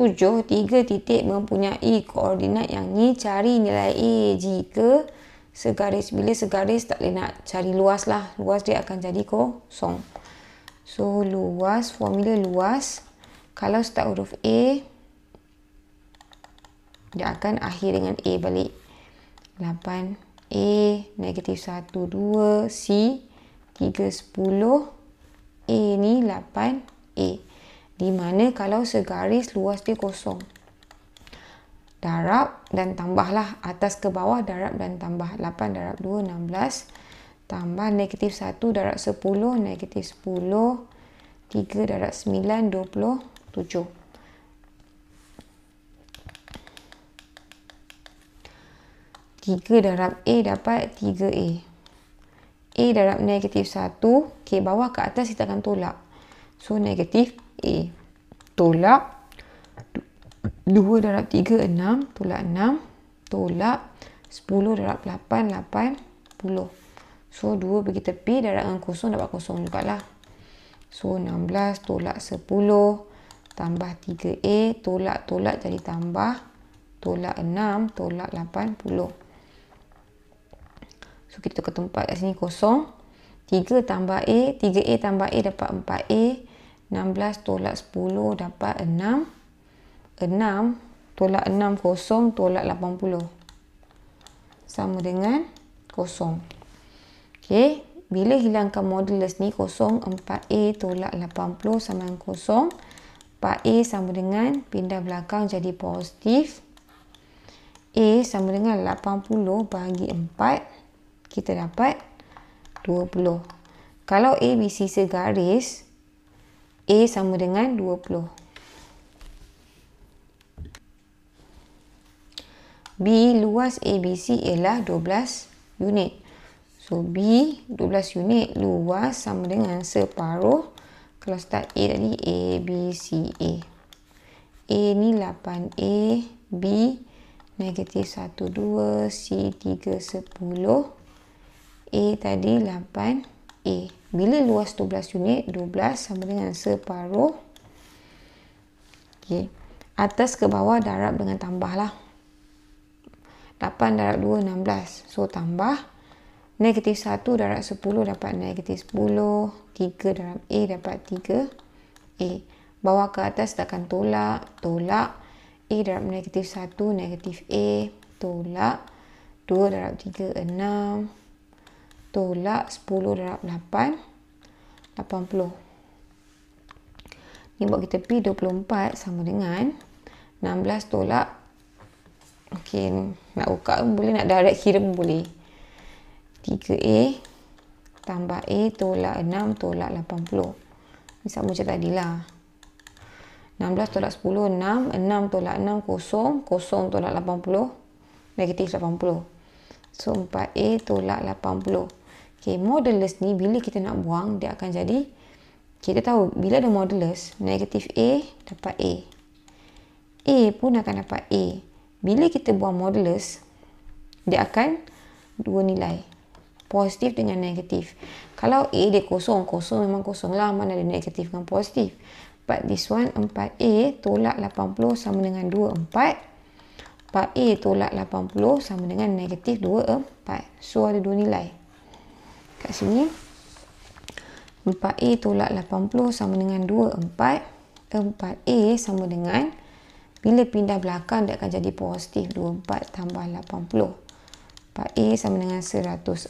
ujuh tiga titik mempunyai koordinat yang ni cari nilai A jika segaris bila segaris tak boleh nak cari luas lah luas dia akan jadi kosong so luas formula luas kalau start huruf A dia akan akhir dengan A balik 8 A negatif 1 2 C 3 10 A ni 8 A di mana kalau segaris luas dia kosong. Darab dan tambahlah atas ke bawah darab dan tambah 8 darab 2, 16. Tambah negatif 1 darab 10, negatif 10, 3 darab 9, 27. Tiga darab A dapat 3 A. A darab negatif 1 K bawah ke atas kita akan tolak. So negatif A tolak 2 darab 3, 6 tolak 6 tolak 10 darab 8, 8 10. So 2 bagi tepi darab dengan kosong dapat kosong juga lah. So 16 tolak 10 tambah 3A tolak tolak jadi tambah tolak 6 tolak 8, 10. So kita ke tempat kat sini kosong. 3 tambah A, 3A tambah A dapat 4A. 16 tolak 10 dapat 6. 6 tolak 6 kosong tolak 80. Sama dengan kosong. Okey. Bila hilangkan modulus ni kosong 4A tolak 80 sama dengan kosong. 4A sama dengan pindah belakang jadi positif. A sama dengan 80 bagi 4. Kita dapat 20. Kalau A, B, C, garis. A sama dengan 20. B, luas ABC ialah 12 unit. So, B, 12 unit, luas sama dengan separuh. Kalau start A tadi, A, B, C, A. A ni 8A, B negatif 1, 2, C 3, 10. A tadi 8A. A. Bila luas 12 unit, 12 sama dengan separuh. Okey. Atas ke bawah darab dengan tambahlah. 8 darab 2, 16. So, tambah. Negatif 1 darab 10 dapat negatif 10. 3 darab A dapat 3. A. Bawah ke atas takkan tolak. Tolak. A darab negatif 1, negatif A. Tolak. 2 darab 3, 6 tolak 10 darab 8 80 ni buat kita P 24 sama dengan 16 tolak mungkin nak buka boleh nak direct kira pun boleh 3A tambah A tolak 6 tolak 80 ni sama macam tadilah 16 tolak 10 6 6 tolak 6 kosong kosong tolak 80 negatif 80 so 4A tolak 80 Okay, modulus ni bila kita nak buang dia akan jadi kita tahu bila ada modulus negatif A dapat A. A pun akan dapat A. Bila kita buang modulus dia akan dua nilai. Positif dengan negatif. Kalau A dia kosong, kosong memang kosong lah. Mana ada negatif dengan positif. But this one 4A tolak 80 sama dengan 2, 4. 4A tolak 80 sama dengan negatif 2, 4. So, ada dua nilai kat sini 4A tolak 80 sama dengan 2, 4 4A sama dengan bila pindah belakang dia akan jadi positif 24 tambah 80 4A sama dengan 104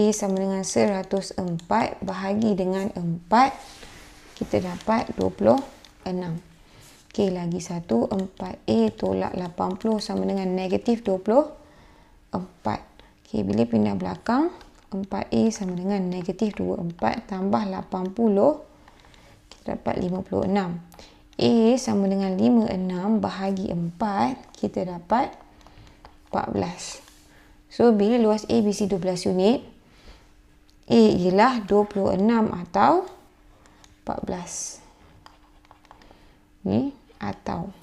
A sama dengan 104 bahagi dengan 4 kita dapat 26 ok lagi satu 4A tolak 80 sama dengan negatif 24 Okey, bila pindah belakang, 4A sama dengan negatif 24 tambah 80, kita dapat 56. A sama dengan 56 bahagi 4, kita dapat 14. So, bila luas ABC 12 unit, A ialah 26 atau 14. Ni, atau